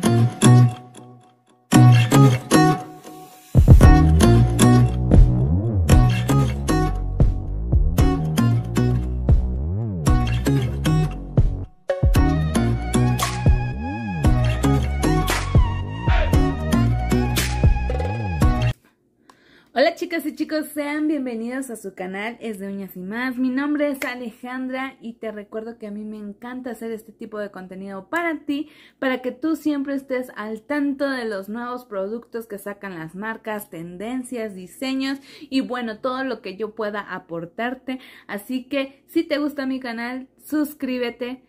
Thank you. sean bienvenidos a su canal, es de Uñas y Más. Mi nombre es Alejandra y te recuerdo que a mí me encanta hacer este tipo de contenido para ti, para que tú siempre estés al tanto de los nuevos productos que sacan las marcas, tendencias, diseños y bueno, todo lo que yo pueda aportarte. Así que si te gusta mi canal, suscríbete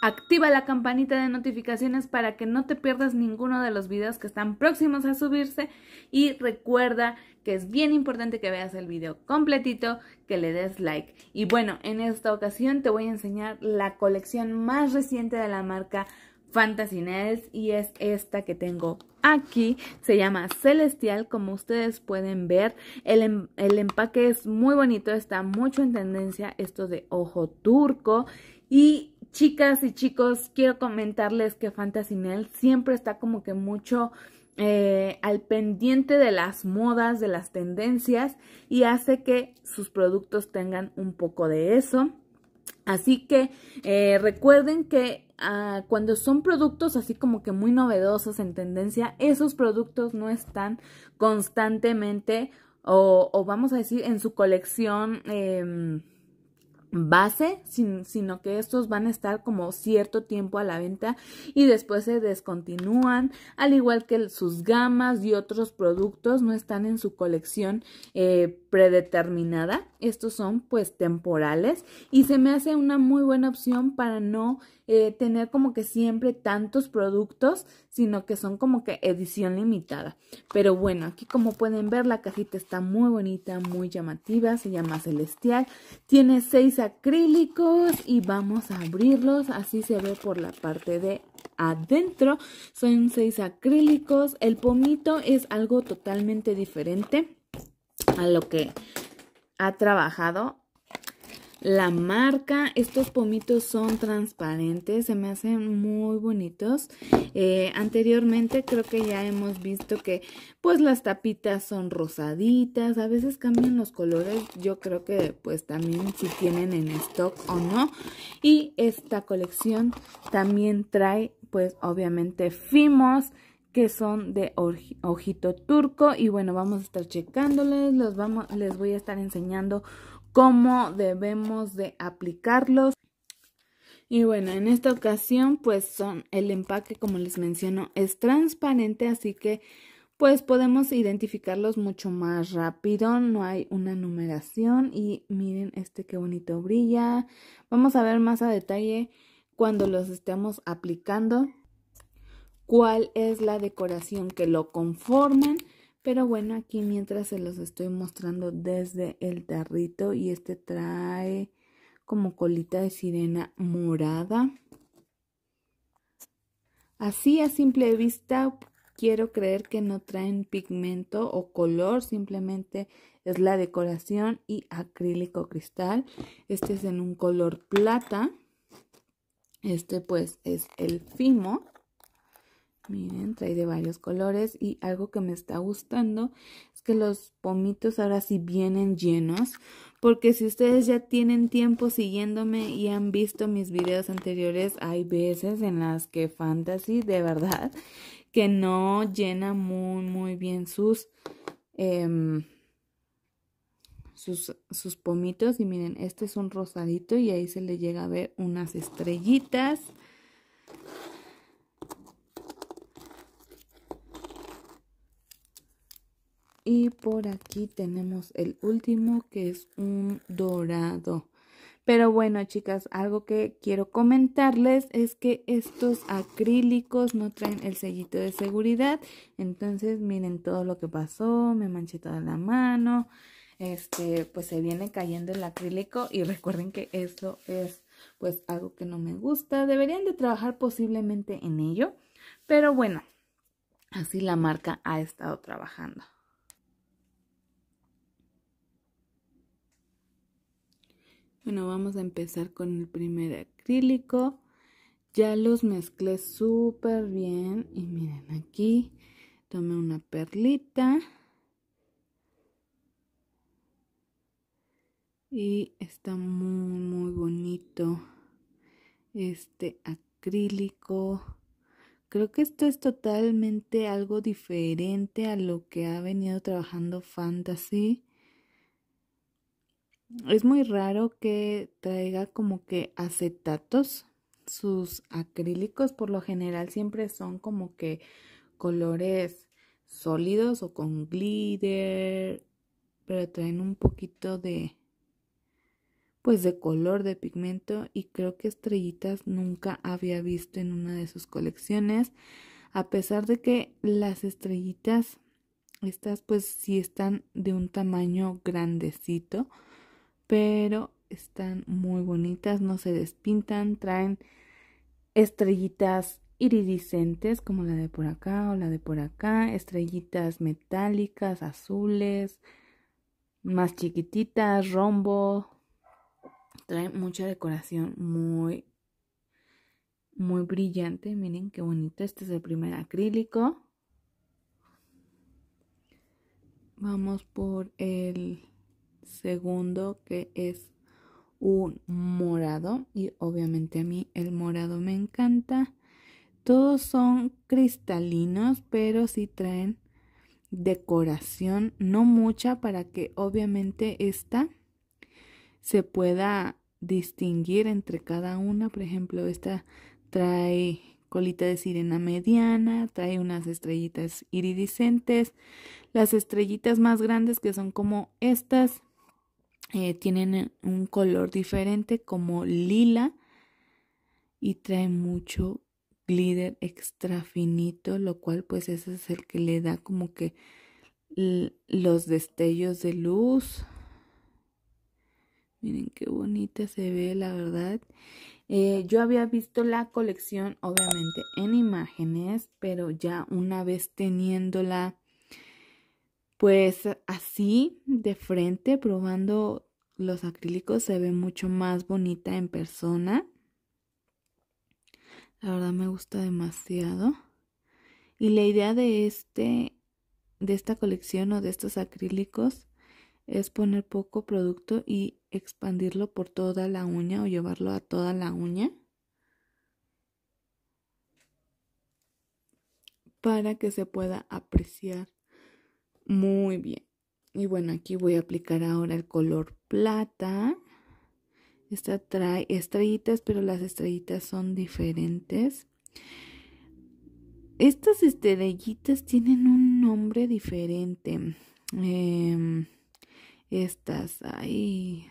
Activa la campanita de notificaciones para que no te pierdas ninguno de los videos que están próximos a subirse y recuerda que es bien importante que veas el video completito, que le des like. Y bueno, en esta ocasión te voy a enseñar la colección más reciente de la marca Fantasy y es esta que tengo aquí. Se llama Celestial, como ustedes pueden ver. El, em-, el, empaque es muy bonito, está mucho en tendencia esto de ojo turco y Chicas y chicos, quiero comentarles que Fantasy Nail siempre está como que mucho eh, al pendiente de las modas, de las tendencias y hace que sus productos tengan un poco de eso. Así que eh, recuerden que ah, cuando son productos así como que muy novedosos en tendencia, esos productos no están constantemente o, vamos a decir en su colección. Em, base, sino que estos van a estar como cierto tiempo a la venta y después se descontinúan, al igual que sus gamas y otros productos no están en su colección eh, predeterminada, estos son pues temporales y se me hace una muy buena opción para no eh, tener como que siempre tantos productos, sino que son como que edición limitada. Pero bueno, aquí como pueden ver la cajita está muy bonita, muy llamativa, se llama Celestial, tiene seis acrílicos y vamos a abrirlos. Así se ve por la parte de adentro. Son seis acrílicos. El pomito es algo totalmente diferente a lo que ha trabajado la marca, estos pomitos son transparentes, se me hacen muy bonitos. Eh, anteriormente creo que ya hemos visto que pues las tapitas son rosaditas, a veces cambian los colores, yo creo que pues también si tienen en stock o no. Y esta colección también trae pues obviamente fimos que son de ojito turco y bueno vamos a estar checándoles, los vamos, les voy a estar enseñando cómo debemos de aplicarlos. Y bueno, en esta ocasión pues son el empaque como les menciono es transparente, así que pues podemos identificarlos mucho más rápido, no hay una numeración y miren este qué bonito brilla. Vamos a ver más a detalle cuando los estemos aplicando cuál es la decoración que lo conforman. Pero bueno, aquí mientras se los estoy mostrando desde el tarrito y este trae como colita de sirena morada. Así a simple vista quiero creer que no traen pigmento o color, simplemente es la decoración y acrílico cristal. Este es en un color plata. Este pues es el fimo. Miren, trae de varios colores y algo que me está gustando es que los pomitos ahora sí vienen llenos. Porque si ustedes ya tienen tiempo siguiéndome y han visto mis videos anteriores, hay veces en las que Fantasy, de verdad, que no llena muy, muy bien sus... Em, sus, sus, pomitos y miren, este es un rosadito y ahí se le llega a ver unas estrellitas. Y por aquí tenemos el último que es un dorado. Pero bueno, chicas, algo que quiero comentarles es que estos acrílicos no traen el sellito de seguridad. Entonces, miren todo lo que pasó, me manché toda la mano. Este, pues se viene cayendo el acrílico y recuerden que esto es pues algo que no me gusta. Deberían de trabajar posiblemente en ello, pero bueno, así la marca ha estado trabajando. Bueno, vamos a empezar con el primer acrílico. Ya los mezclé súper bien y miren aquí tomé una perlita y está muy muy bonito este acrílico creo que esto es totalmente algo diferente a lo que ha venido trabajando fantasy es muy raro que traiga como que acetatos sus acrílicos por lo general siempre son como que colores sólidos o con glitter pero traen un poquito de pues de color de pigmento y creo que estrellitas nunca había visto en una de sus colecciones a pesar de que las estrellitas estas pues sí están de un tamaño grandecito pero están muy bonitas, no se despintan, traen estrellitas iridiscentes como la de por acá o la de por acá, estrellitas metálicas, azules, más chiquititas, rombo. Traen mucha decoración muy, muy brillante. Miren qué bonito. Este es el primer acrílico. Vamos por el segundo que es un morado y obviamente a mí el morado me encanta. Todos son cristalinos, pero sí traen decoración, no mucha para que obviamente esta se pueda distinguir entre cada una. Por ejemplo, esta trae colita de sirena mediana, trae unas estrellitas iridiscentes, las estrellitas más grandes que son como estas eh, tienen eh, un color diferente como lila y trae mucho glitter extra finito, lo cual pues ese es el que le da como que los destellos de luz. Miren qué bonita se ve, la verdad. Eh, yo había visto la colección, obviamente, en imágenes, pero ya una vez teniéndola pues así, de frente, probando los acrílicos, se ve mucho más bonita en persona. La verdad me gusta demasiado. Y la idea de este, de esta colección o de estos acrílicos es poner poco producto y expandirlo por toda la uña o llevarlo a toda la uña para que se pueda apreciar muy bien. Y bueno, aquí voy a aplicar ahora el color plata. Esta trae estrellitas, pero las estrellitas son diferentes. Estas estrellitas tienen un nombre diferente. Em, estas, ahí.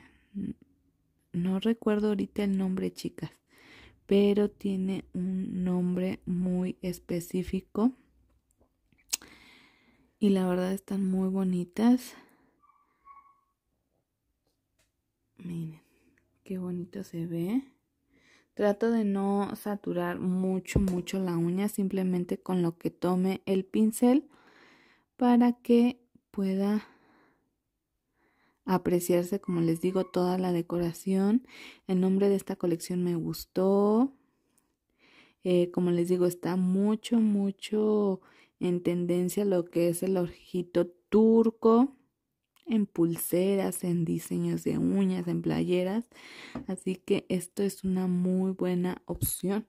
no recuerdo ahorita el nombre, chicas, pero tiene un nombre muy específico y la verdad están muy bonitas. Miren, qué bonito se ve. Trato de no saturar mucho, mucho la uña, simplemente con lo que tome el pincel para que pueda apreciarse, como les digo, toda la decoración. El nombre de esta colección me gustó. Eh, como les digo, está mucho, mucho en tendencia lo que es el ojito turco, en pulseras, en diseños de uñas, en playeras. Así que esto es una muy buena opción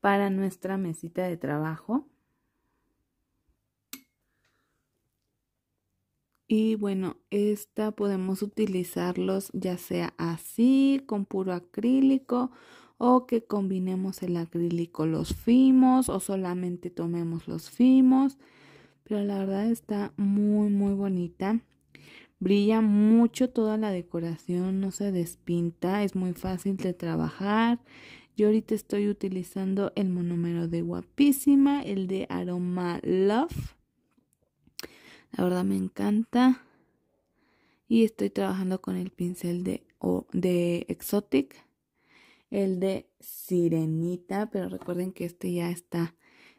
para nuestra mesita de trabajo. Y bueno, esta podemos utilizarlos ya sea así, con puro acrílico o que combinemos el acrílico los fimos o solamente tomemos los fimos. Pero la verdad está muy muy bonita. Brilla mucho toda la decoración, no se despinta, es muy fácil de trabajar. Yo ahorita estoy utilizando el monómero de Guapísima, el de Aroma Love. La verdad me encanta. Y estoy trabajando con el pincel de, de Exotic el de Sirenita, pero recuerden que este ya está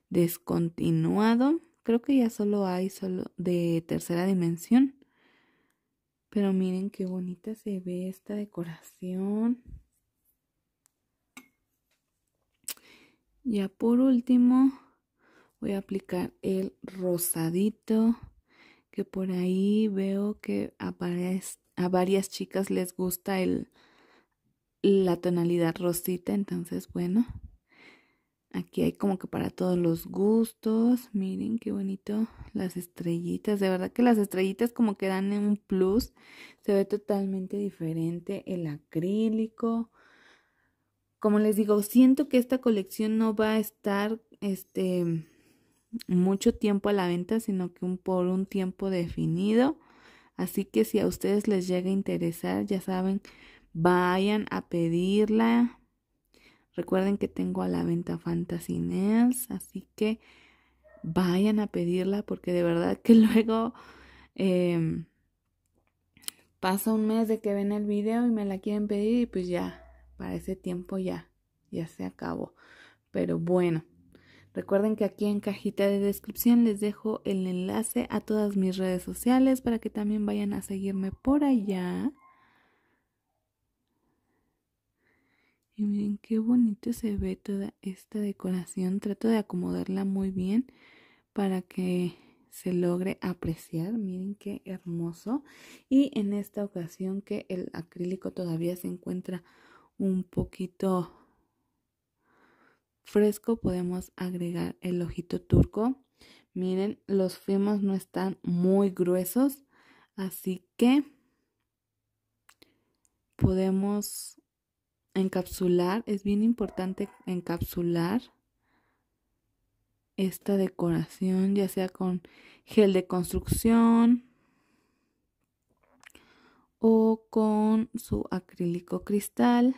descontinuado. Creo que ya solo hay solo de tercera dimensión. Pero miren qué bonita se ve esta decoración. Ya por último voy a aplicar el rosadito que por ahí veo que a varias, a varias chicas les gusta el la tonalidad rosita, entonces bueno, aquí hay como que para todos los gustos, miren qué bonito las estrellitas, de verdad que las estrellitas como que dan un plus, se ve totalmente diferente el acrílico, como les digo, siento que esta colección no va a estar este mucho tiempo a la venta, sino que un, por un tiempo definido. Así que si a ustedes les llega a interesar, ya saben, Vayan a pedirla. Recuerden que tengo a la venta Nails. así que vayan a pedirla porque de verdad que luego em, pasa un mes de que ven el video y me la quieren pedir y pues ya, para ese tiempo ya, ya se acabó. Pero bueno, recuerden que aquí en cajita de descripción les dejo el enlace a todas mis redes sociales para que también vayan a seguirme por allá. Y miren qué bonito se ve toda esta decoración. Trato de acomodarla muy bien para que se logre apreciar. Miren qué hermoso. Y en esta ocasión que el acrílico todavía se encuentra un poquito fresco, podemos agregar el ojito turco. Miren, los fimos no están muy gruesos, así que podemos encapsular, es bien importante encapsular esta decoración, ya sea con gel de construcción o con su acrílico cristal,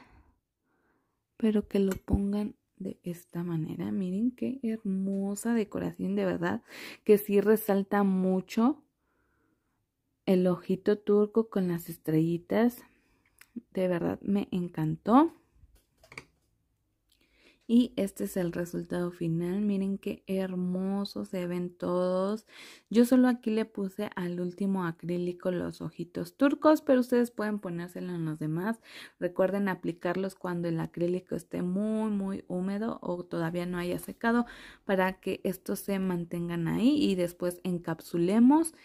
pero que lo pongan de esta manera. Miren qué hermosa decoración, de verdad, que sí resalta mucho el ojito turco con las estrellitas de verdad me encantó. Y este es el resultado final. Miren qué hermosos se ven todos. Yo solo aquí le puse al último acrílico los ojitos turcos, pero ustedes pueden ponérselo en los demás. Recuerden aplicarlos cuando el acrílico esté muy, muy húmedo o todavía no haya secado para que estos se mantengan ahí y después encapsulemos.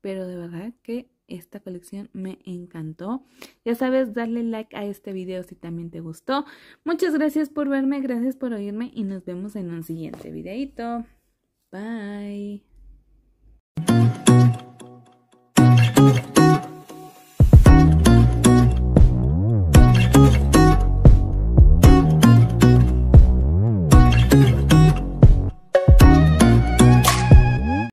Pero de verdad que esta colección me encantó. Ya sabes, darle like a este video si también te gustó. Muchas gracias por verme, gracias por oírme y nos vemos en un siguiente videito. Bye.